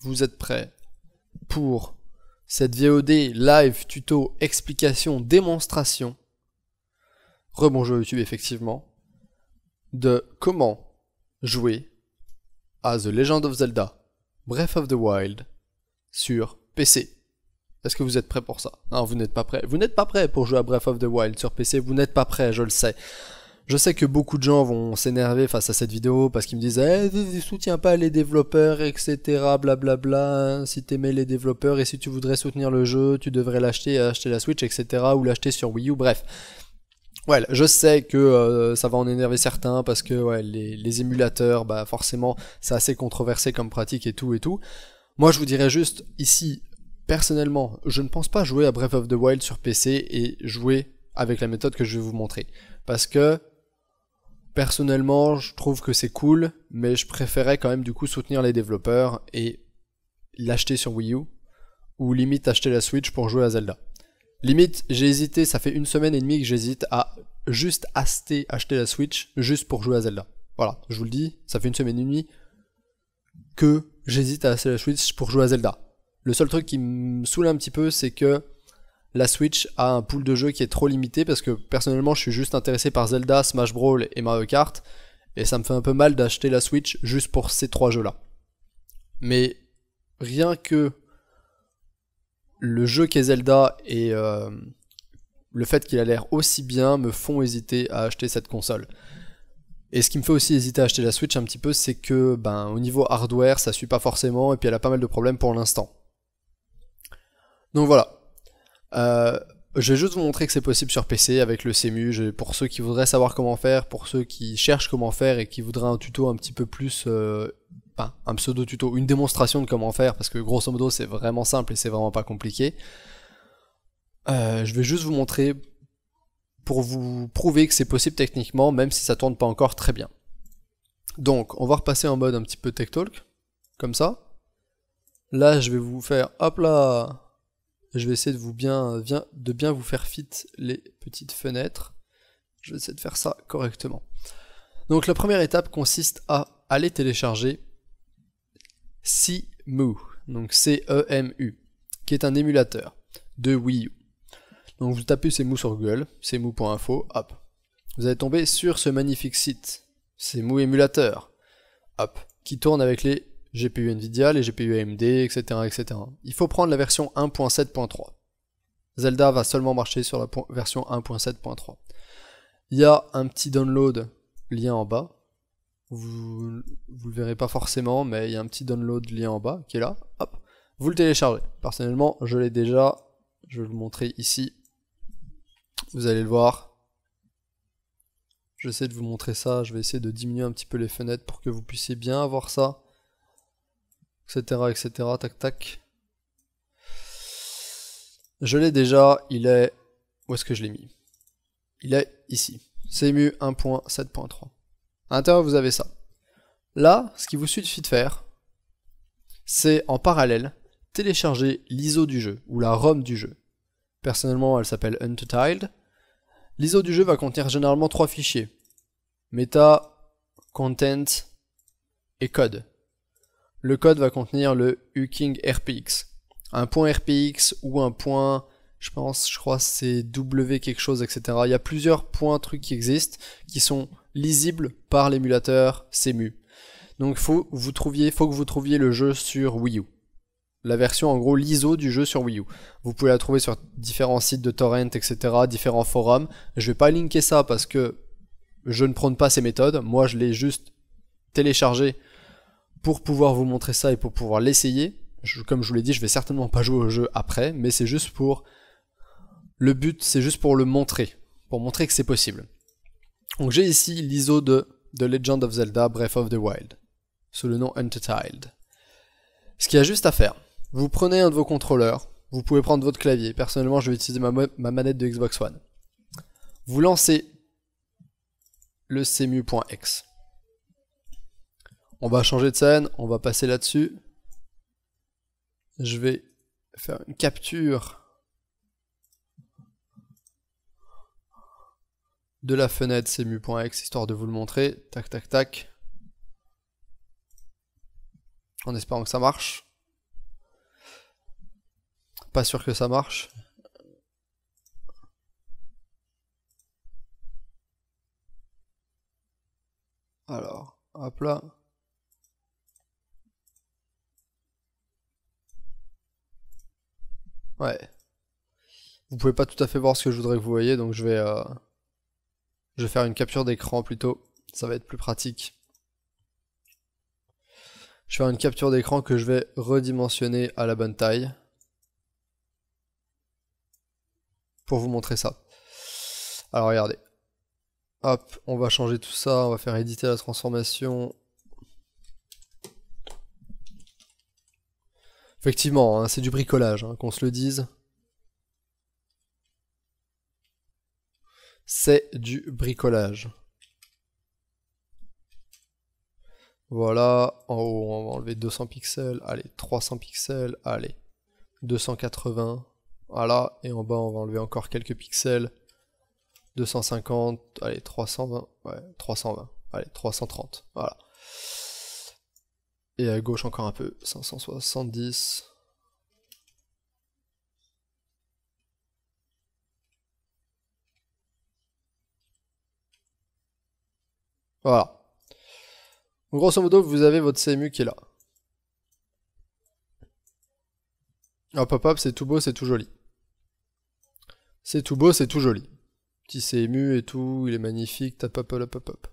vous êtes prêts pour cette VOD live tuto explication démonstration jeu YouTube effectivement de comment jouer à The Legend of Zelda Breath of the Wild sur PC. Est-ce que vous êtes prêts pour ça Non, vous n'êtes pas prêt. Vous n'êtes pas prêts pour jouer à Breath of the Wild sur PC, vous n'êtes pas prêts, je le sais. Je sais que beaucoup de gens vont s'énerver face à cette vidéo parce qu'ils me disent eh, tu soutiens pas les développeurs, etc. Blablabla. Bla, hein, bla. Si t'aimais les développeurs et si tu voudrais soutenir le jeu, tu devrais l'acheter, acheter la Switch, etc. Ou l'acheter sur Wii U. Bref. Ouais, je sais que euh, ça va en énerver certains parce que les, les émulateurs, bah forcément, c'est assez controversé comme pratique et tout et tout. Moi, je vous dirais juste ici, personnellement, je ne pense pas jouer à Breath of the Wild sur PC et jouer avec la méthode que je vais vous montrer. Parce que Personnellement, je trouve que c'est cool, mais je préférais quand même du coup soutenir les développeurs et l'acheter sur Wii U, ou limite acheter la Switch pour jouer à Zelda. Limite, j'ai hésité, ça fait une semaine et demie que j'hésite à juste acheter, acheter la Switch juste pour jouer à Zelda. Voilà, je vous le dis, ça fait une semaine et demie que j'hésite à acheter la Switch pour jouer à Zelda. Le seul truc qui me saoule un petit peu, c'est que la Switch a un pool de jeux qui est trop limité parce que personnellement je suis juste intéressé par Zelda, Smash Brawl et Mario Kart et ça me fait un peu mal d'acheter la Switch juste pour ces trois jeux là. Mais rien que le jeu qu'est Zelda et euh, le fait qu'il a l'air aussi bien me font hésiter à acheter cette console. Et ce qui me fait aussi hésiter à acheter la Switch un petit peu, c'est que ben au niveau hardware, ça suit pas forcément et puis elle a pas mal de problèmes pour l'instant. Donc voilà, euh, je vais juste vous montrer que c'est possible sur PC avec le CMU. Pour ceux qui voudraient savoir comment faire, pour ceux qui cherchent comment faire et qui voudraient un tuto un petit peu plus, euh, enfin un pseudo tuto, une démonstration de comment faire, parce que grosso modo c'est vraiment simple et c'est vraiment pas compliqué. Euh, je vais juste vous montrer pour vous prouver que c'est possible techniquement, même si ça tourne pas encore très bien. Donc, on va repasser en mode un petit peu tech talk, comme ça. Là, je vais vous faire, hop là, je vais essayer de, vous euh, bien, de bien vous faire fit les petites fenêtres. Je vais essayer de faire ça correctement. Donc la première étape consiste à aller télécharger Cemu. donc C-E-M-U, qui est un émulateur de Wii U. Donc vous tapez Cemu sur Google, CMU.info, hop. Vous allez tomber sur ce magnifique site, Cemu émulateur, hop, qui tourne avec les GPU NVIDIA, les GPU AMD, etc. etc. Il faut prendre la version 1.7.3. Zelda va seulement marcher sur la version 1.7.3. Il y a un petit download lien en bas. Vous ne le verrez pas forcément, mais il y a un petit download lien en bas qui est là. vous le téléchargez. Personnellement, je l'ai déjà. Je vais vous montrer ici. Vous allez le voir. J'essaie de vous montrer ça. Je vais essayer de diminuer un petit peu les fenêtres pour que vous puissiez bien voir ça etc., etc., tac, tac. Je l'ai déjà, il est... Où est-ce que je l'ai mis Il est ici. CMU 1.7.3. À l'intérieur, vous avez ça. Là, ce qui vous suffit de faire, c'est en parallèle télécharger l'ISO du jeu, ou la ROM du jeu. Personnellement, elle s'appelle Untitled. L'ISO du jeu va contenir généralement trois fichiers. Meta, Content et Code le code va contenir le Uking RPX. Un point RPX ou un point, je pense, je crois c'est W quelque chose, etc. Il y a plusieurs points trucs qui existent qui sont lisibles par l'émulateur CMU. Donc faut vous trouviez, faut que vous trouviez le jeu sur Wii U. La version en gros l'ISO du jeu sur Wii U. Vous pouvez la trouver sur différents sites de torrent, etc., différents forums. Je vais pas linker ça parce que je ne prône pas ces méthodes. Moi, je l'ai juste téléchargé pour pouvoir vous montrer ça et pour pouvoir l'essayer, comme je vous l'ai dit, je vais certainement pas jouer au jeu après, mais c'est juste pour le but, c'est juste pour le montrer, pour montrer que c'est possible. Donc j'ai ici l'ISO de The Legend of Zelda Breath of the Wild, sous le nom Untitled. Ce qu'il y a juste à faire, vous prenez un de vos contrôleurs, vous pouvez prendre votre clavier, personnellement je vais utiliser ma, ma manette de Xbox One. Vous lancez le cmu.exe. On va changer de scène, on va passer là-dessus. Je vais faire une capture de la fenêtre cmu.exe histoire de vous le montrer. Tac, tac, tac. En espérant que ça marche. Pas sûr que ça marche. Alors, hop là. Ouais. Vous pouvez pas tout à fait voir ce que je voudrais que vous voyez, donc je vais, euh, je vais faire une capture d'écran plutôt. Ça va être plus pratique. Je vais faire une capture d'écran que je vais redimensionner à la bonne taille. Pour vous montrer ça. Alors regardez. Hop, on va changer tout ça, on va faire éditer la transformation, Effectivement, hein, c'est du bricolage, hein, qu'on se le dise. C'est du bricolage. Voilà, en haut, on va enlever 200 pixels, allez, 300 pixels, allez, 280, voilà, et en bas, on va enlever encore quelques pixels, 250, allez, 320, ouais, 320, allez, 330, voilà. Et à gauche encore un peu, 570. Voilà. grosso modo, vous avez votre CMU qui est là. Hop, ah, hop, up c'est tout beau, c'est tout joli. C'est tout beau, c'est tout joli. Petit CMU et tout, il est magnifique, pop-up.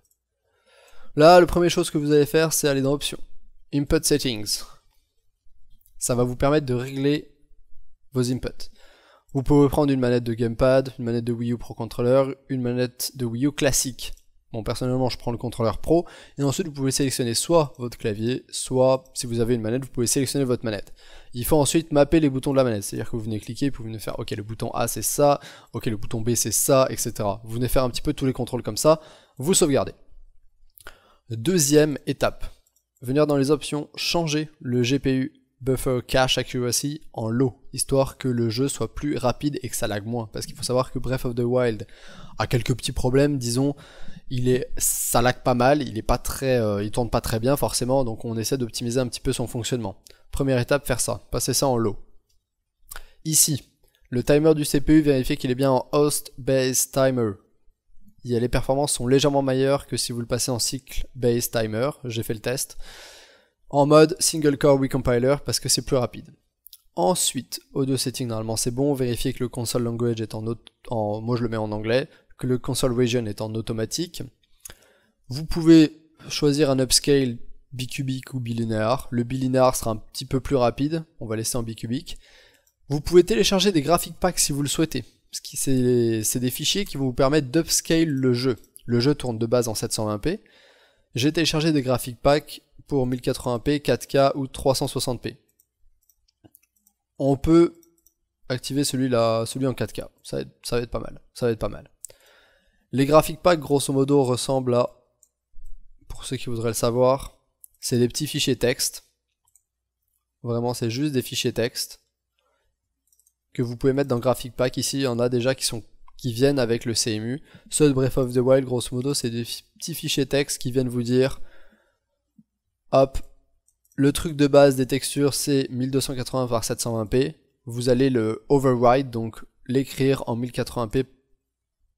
Là, la première chose que vous allez faire, c'est aller dans Options. Input Settings. Ça va vous permettre de régler vos inputs. Vous pouvez prendre une manette de Gamepad, une manette de Wii U Pro Controller, une manette de Wii U classique. Bon, personnellement, je prends le contrôleur Pro. Et ensuite, vous pouvez sélectionner soit votre clavier, soit, si vous avez une manette, vous pouvez sélectionner votre manette. Il faut ensuite mapper les boutons de la manette. C'est-à-dire que vous venez cliquer, vous venez faire, OK, le bouton A, c'est ça. OK, le bouton B, c'est ça, etc. Vous venez faire un petit peu tous les contrôles comme ça. Vous sauvegardez. Deuxième étape venir dans les options changer le GPU buffer cache accuracy en low, histoire que le jeu soit plus rapide et que ça lag moins. Parce qu'il faut savoir que Breath of the Wild a quelques petits problèmes, disons, il est, ça lag pas mal, il est pas très, euh, il tourne pas très bien forcément, donc on essaie d'optimiser un petit peu son fonctionnement. Première étape, faire ça, passer ça en low. Ici, le timer du CPU vérifier qu'il est bien en host base timer les performances sont légèrement meilleures que si vous le passez en cycle base timer. J'ai fait le test. En mode single core recompiler parce que c'est plus rapide. Ensuite, Audio setting normalement c'est bon. Vérifiez que le console language est en, en, moi je le mets en anglais, que le console region est en automatique. Vous pouvez choisir un upscale bicubic ou bilinéaire. Le bilinéaire sera un petit peu plus rapide. On va laisser en bicubic. Vous pouvez télécharger des graphic packs si vous le souhaitez c'est des fichiers qui vont vous permettre d'upscale le jeu. Le jeu tourne de base en 720p. J'ai téléchargé des graphiques packs pour 1080p, 4K ou 360p. On peut activer celui-là, celui en 4K. Ça va, être, pas mal. Ça va être pas mal. Les graphiques packs, grosso modo, ressemblent à, pour ceux qui voudraient le savoir, c'est des petits fichiers texte. Vraiment, c'est juste des fichiers texte que vous pouvez mettre dans Graphic Pack. Ici, il y en a déjà qui sont qui viennent avec le CMU. Ce « de Breath of the Wild, grosso modo, c'est des petits fichiers texte qui viennent vous dire hop, le truc de base des textures, c'est 1280 par 720p. Vous allez le override, donc l'écrire en 1080p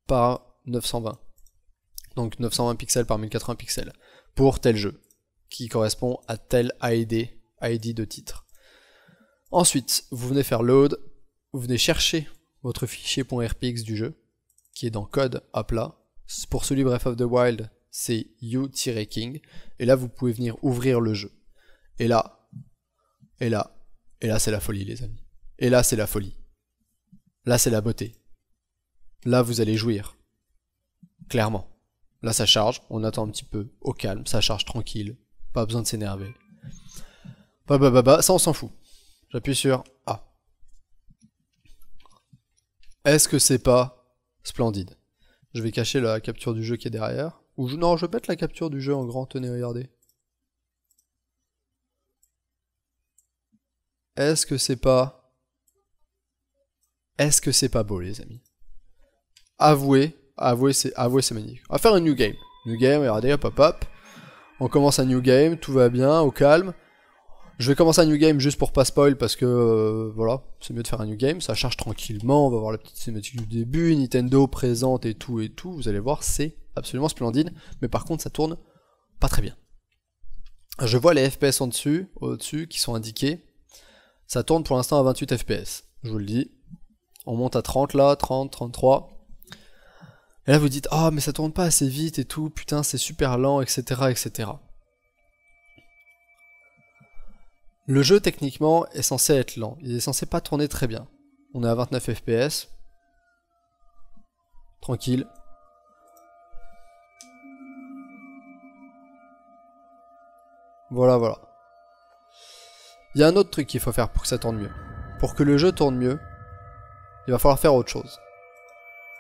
par 920. Donc 920 pixels par 1080 pixels pour tel jeu qui correspond à tel ID, ID de titre. Ensuite, vous venez faire load, vous venez chercher votre fichier .rpx du jeu, qui est dans code à plat. Pour celui Breath of the Wild, c'est you-king. Et là, vous pouvez venir ouvrir le jeu. Et là, et là, et là, c'est la folie, les amis. Et là, c'est la folie. Là, c'est la beauté. Là, vous allez jouir. Clairement. Là, ça charge. On attend un petit peu au calme. Ça charge tranquille. Pas besoin de s'énerver. Bah, bah, bah, ça, on s'en fout. J'appuie sur A. Est-ce que c'est pas splendide Je vais cacher la capture du jeu qui est derrière. Ou je... Non, je vais la capture du jeu en grand, tenez, regardez. Est-ce que c'est pas... Est-ce que c'est pas beau, les amis Avouez, avouez, c'est avouez, c'est magnifique. On va faire un new game. New game, regardez, hop, hop, hop. On commence un new game, tout va bien, au calme. Je vais commencer un new game juste pour pas spoil parce que euh, voilà, c'est mieux de faire un new game, ça charge tranquillement, on va voir la petite cinématique du début, Nintendo présente et tout et tout, vous allez voir, c'est absolument splendide, mais par contre ça tourne pas très bien. Je vois les FPS en dessus, au-dessus, qui sont indiqués. Ça tourne pour l'instant à 28 FPS, je vous le dis. On monte à 30 là, 30, 33. Et là vous dites, oh, mais ça tourne pas assez vite et tout, putain c'est super lent, etc. etc. Le jeu techniquement est censé être lent, il est censé pas tourner très bien. On est à 29 fps. Tranquille. Voilà, voilà. Il y a un autre truc qu'il faut faire pour que ça tourne mieux. Pour que le jeu tourne mieux, il va falloir faire autre chose.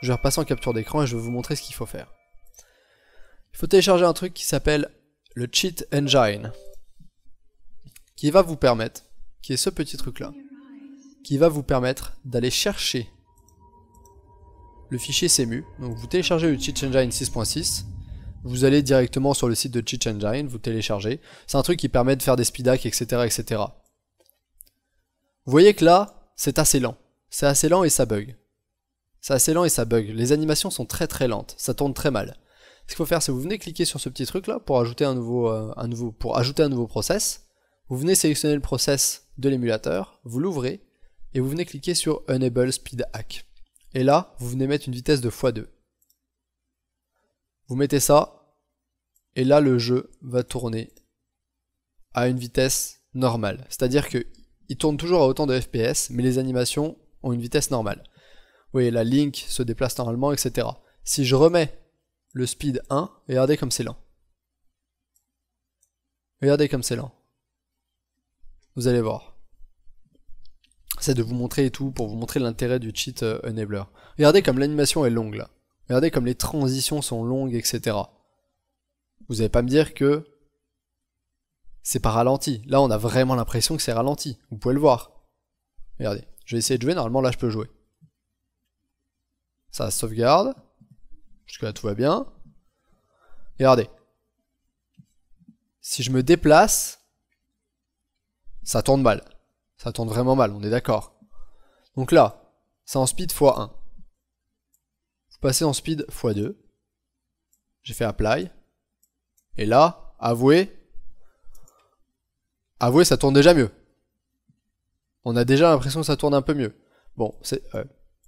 Je vais repasser en capture d'écran et je vais vous montrer ce qu'il faut faire. Il faut télécharger un truc qui s'appelle le Cheat Engine qui va vous permettre, qui est ce petit truc là, qui va vous permettre d'aller chercher le fichier CMU. Donc vous téléchargez le Cheat Engine 6.6, vous allez directement sur le site de Cheat Engine, vous téléchargez. C'est un truc qui permet de faire des speed hacks, etc., etc. Vous voyez que là, c'est assez lent. C'est assez lent et ça bug. C'est assez lent et ça bug. Les animations sont très très lentes, ça tourne très mal. Ce qu'il faut faire, c'est que vous venez cliquer sur ce petit truc là pour ajouter un nouveau, euh, nouveau, pour ajouter un nouveau process. Vous venez sélectionner le process de l'émulateur, vous l'ouvrez et vous venez cliquer sur Enable Speed Hack. Et là, vous venez mettre une vitesse de x2. Vous mettez ça et là le jeu va tourner à une vitesse normale. C'est-à-dire que il tourne toujours à autant de FPS, mais les animations ont une vitesse normale. Vous voyez, la Link se déplace normalement, etc. Si je remets le speed 1, regardez comme c'est lent. Regardez comme c'est lent. Vous allez voir. C'est de vous montrer et tout pour vous montrer l'intérêt du cheat euh, enabler. Regardez comme l'animation est longue là. Regardez comme les transitions sont longues, etc. Vous n'allez pas me dire que c'est pas ralenti. Là, on a vraiment l'impression que c'est ralenti. Vous pouvez le voir. Regardez, je vais essayer de jouer. Normalement, là, je peux jouer. Ça sauvegarde. Jusque là, tout va bien. Regardez. Si je me déplace, ça tourne mal. Ça tourne vraiment mal, on est d'accord. Donc là, c'est en speed x1. Vous passez en speed x2. J'ai fait apply. Et là, avouez. Avouez, ça tourne déjà mieux. On a déjà l'impression que ça tourne un peu mieux. Bon, c'est,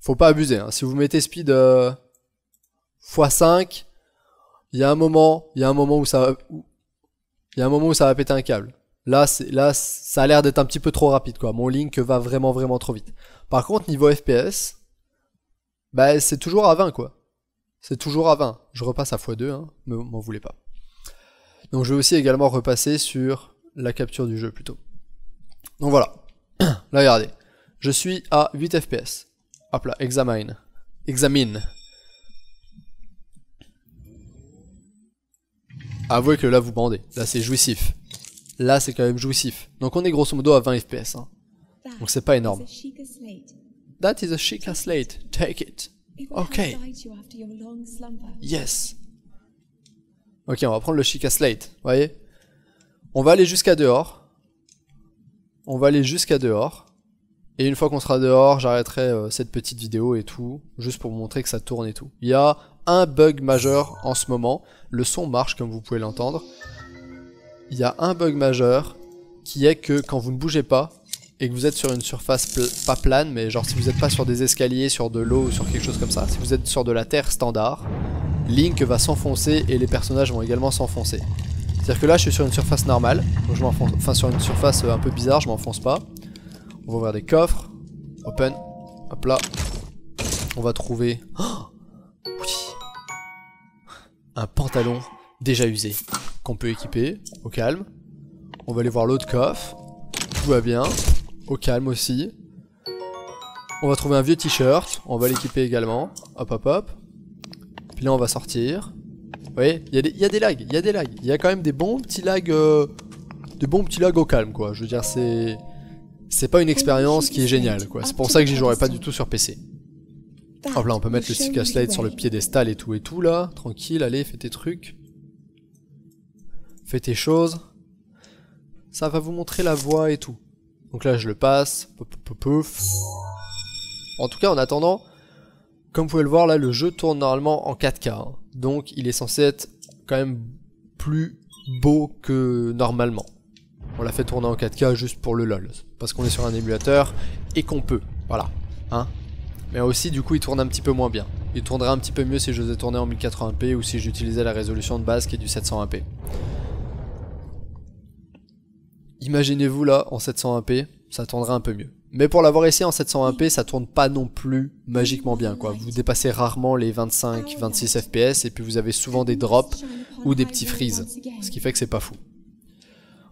faut pas abuser. Hein. Si vous mettez speed x5, euh, il y a un moment, il y a un moment où ça, il y a un moment où ça va péter un câble. Là, là, ça a l'air d'être un petit peu trop rapide, quoi. Mon Link va vraiment, vraiment trop vite. Par contre, niveau FPS, bah, c'est toujours à 20, quoi. C'est toujours à 20. Je repasse à x2, hein, mais m'en voulez pas. Donc, je vais aussi également repasser sur la capture du jeu, plutôt. Donc, voilà. là, regardez. Je suis à 8 FPS. Hop là, examine. Examine. Avouez que là, vous bandez. Là, c'est jouissif là c'est quand même jouissif. Donc on est grosso modo à 20 fps. Hein. Donc c'est pas énorme. That is a Sheikah slate. Take it. Ok. Yes. Ok, on va prendre le Sheikah slate. Voyez On va aller jusqu'à dehors. On va aller jusqu'à dehors. Et une fois qu'on sera dehors, j'arrêterai euh, cette petite vidéo et tout, juste pour vous montrer que ça tourne et tout. Il y a un bug majeur en ce moment. Le son marche comme vous pouvez l'entendre il y a un bug majeur qui est que quand vous ne bougez pas et que vous êtes sur une surface pas plane, mais genre si vous n'êtes pas sur des escaliers, sur de l'eau ou sur quelque chose comme ça, si vous êtes sur de la terre standard, Link va s'enfoncer et les personnages vont également s'enfoncer. C'est-à-dire que là je suis sur une surface normale, je m'enfonce, enfin sur une surface euh, un peu bizarre, je m'enfonce pas. On va ouvrir des coffres, open, hop là, on va trouver... Oh, oui Un pantalon déjà usé qu'on peut équiper, au calme. On va aller voir l'autre coffre. Tout va bien, au calme aussi. On va trouver un vieux t-shirt, on va l'équiper également. Hop hop hop. Puis là on va sortir. Vous voyez, il y, a des lags, il y a des lags. Il y a quand même des bons petits lags... Euh, des bons petits lags au calme quoi. Je veux dire c'est... C'est pas une expérience qui est géniale quoi. C'est pour ça que j'y jouerai pas du tout sur PC. Hop là on peut mettre le Sika Slide sur le piédestal et tout et tout là. Tranquille, allez fais tes trucs fais tes choses, ça va vous montrer la voie et tout. Donc là, je le passe, pouf. En tout cas, en attendant, comme vous pouvez le voir, là, le jeu tourne normalement en 4K. Hein. Donc, il est censé être quand même plus beau que normalement. On l'a fait tourner en 4K juste pour le lol. Parce qu'on est sur un émulateur et qu'on peut. Voilà. Hein Mais aussi, du coup, il tourne un petit peu moins bien. Il tournerait un petit peu mieux si je le faisais tourner en 1080p ou si j'utilisais la résolution de base qui est du 720p. Imaginez-vous là en 720p, ça tournerait un peu mieux. Mais pour l'avoir essayé en 720p, ça tourne pas non plus magiquement bien quoi. Vous dépassez rarement les 25, 26 FPS et puis vous avez souvent des drops ou des petits freezes, ce qui fait que c'est pas fou.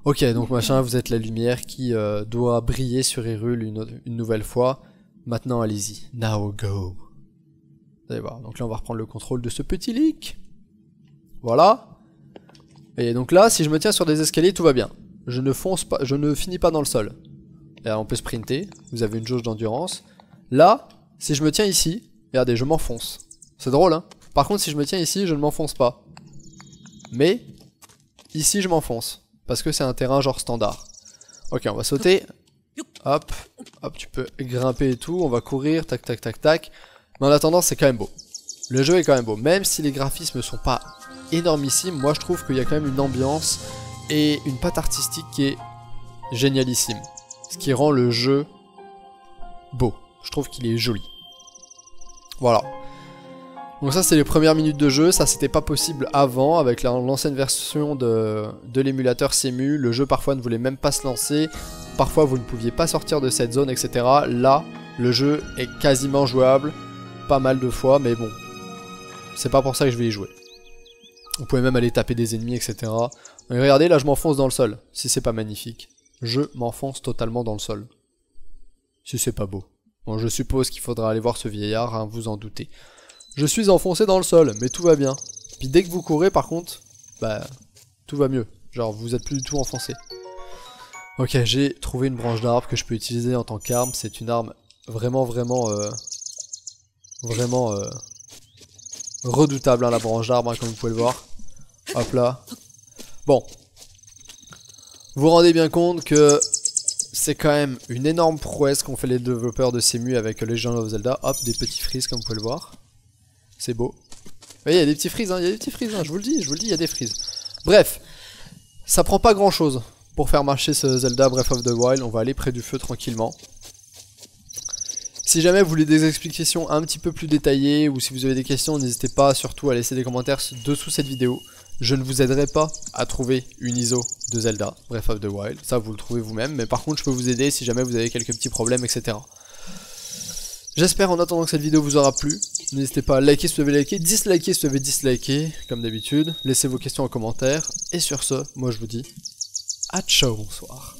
Ok, donc machin, vous êtes la lumière qui euh, doit briller sur Hyrule une, une nouvelle fois. Maintenant, allez-y. Now go. Vous allez voir. Donc là, on va reprendre le contrôle de ce petit leak. Voilà. Et donc là, si je me tiens sur des escaliers, tout va bien je ne fonce pas, je ne finis pas dans le sol. on peut sprinter, vous avez une jauge d'endurance. Là, si je me tiens ici, regardez, je m'enfonce. C'est drôle, hein Par contre, si je me tiens ici, je ne m'enfonce pas. Mais, ici, je m'enfonce. Parce que c'est un terrain genre standard. Ok, on va sauter. Hop, hop, tu peux grimper et tout. On va courir, tac, tac, tac, tac. Mais en attendant, c'est quand même beau. Le jeu est quand même beau. Même si les graphismes sont pas énormissimes, moi je trouve qu'il y a quand même une ambiance et une patte artistique qui est génialissime. Ce qui rend le jeu beau. Je trouve qu'il est joli. Voilà. Donc ça c'est les premières minutes de jeu, ça c'était pas possible avant avec l'ancienne version de, de l'émulateur CMU. le jeu parfois ne voulait même pas se lancer, parfois vous ne pouviez pas sortir de cette zone etc. Là le jeu est quasiment jouable, pas mal de fois mais bon, c'est pas pour ça que je vais y jouer. Vous pouvez même aller taper des ennemis, etc. Mais regardez, là je m'enfonce dans le sol. Si c'est pas magnifique. Je m'enfonce totalement dans le sol. Si c'est pas beau. Bon, je suppose qu'il faudra aller voir ce vieillard, hein, vous en doutez. Je suis enfoncé dans le sol, mais tout va bien. Puis dès que vous courez, par contre, bah, tout va mieux. Genre, vous êtes plus du tout enfoncé. Ok, j'ai trouvé une branche d'arbre que je peux utiliser en tant qu'arme. C'est une arme vraiment, vraiment, euh, vraiment euh, Redoutable hein, la branche d'arbre, hein, comme vous pouvez le voir. Hop là. Bon. Vous vous rendez bien compte que c'est quand même une énorme prouesse qu'ont fait les développeurs de CMU avec Legend of Zelda. Hop, des petits frises comme vous pouvez le voir. C'est beau. il y a des petits frises, hein, y a des je vous le dis, je vous le dis, il y a des frises. Bref, ça prend pas grand chose pour faire marcher ce Zelda Breath of the Wild. On va aller près du feu tranquillement. Si jamais vous voulez des explications un petit peu plus détaillées ou si vous avez des questions, n'hésitez pas surtout à laisser des commentaires dessous cette vidéo. Je ne vous aiderai pas à trouver une ISO de Zelda, Breath of the Wild, ça vous le trouvez vous-même, mais par contre je peux vous aider si jamais vous avez quelques petits problèmes, etc. J'espère en attendant que cette vidéo vous aura plu. N'hésitez pas à liker si vous avez liké, disliker si vous avez disliké, comme d'habitude. Laissez vos questions en commentaire. Et sur ce, moi je vous dis à ciao, bonsoir.